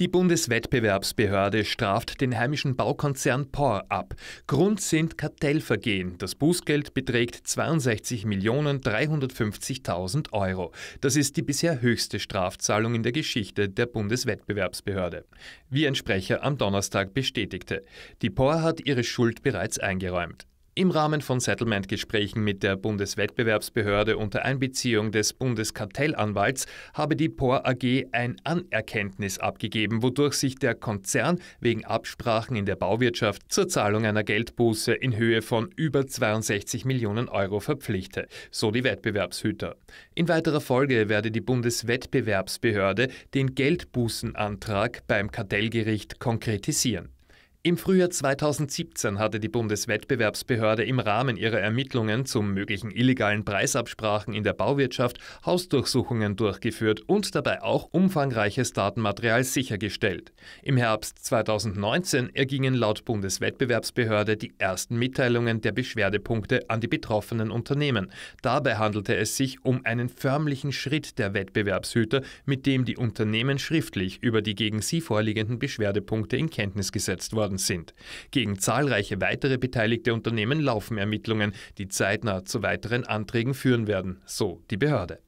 Die Bundeswettbewerbsbehörde straft den heimischen Baukonzern POR ab. Grund sind Kartellvergehen. Das Bußgeld beträgt 62.350.000 Euro. Das ist die bisher höchste Strafzahlung in der Geschichte der Bundeswettbewerbsbehörde. Wie ein Sprecher am Donnerstag bestätigte, die POR hat ihre Schuld bereits eingeräumt im Rahmen von Settlement-Gesprächen mit der Bundeswettbewerbsbehörde unter Einbeziehung des Bundeskartellanwalts habe die POR AG ein Anerkenntnis abgegeben, wodurch sich der Konzern wegen Absprachen in der Bauwirtschaft zur Zahlung einer Geldbuße in Höhe von über 62 Millionen Euro verpflichte, so die Wettbewerbshüter. In weiterer Folge werde die Bundeswettbewerbsbehörde den Geldbußenantrag beim Kartellgericht konkretisieren. Im Frühjahr 2017 hatte die Bundeswettbewerbsbehörde im Rahmen ihrer Ermittlungen zum möglichen illegalen Preisabsprachen in der Bauwirtschaft Hausdurchsuchungen durchgeführt und dabei auch umfangreiches Datenmaterial sichergestellt. Im Herbst 2019 ergingen laut Bundeswettbewerbsbehörde die ersten Mitteilungen der Beschwerdepunkte an die betroffenen Unternehmen. Dabei handelte es sich um einen förmlichen Schritt der Wettbewerbshüter, mit dem die Unternehmen schriftlich über die gegen sie vorliegenden Beschwerdepunkte in Kenntnis gesetzt wurden worden sind. Gegen zahlreiche weitere beteiligte Unternehmen laufen Ermittlungen, die zeitnah zu weiteren Anträgen führen werden, so die Behörde.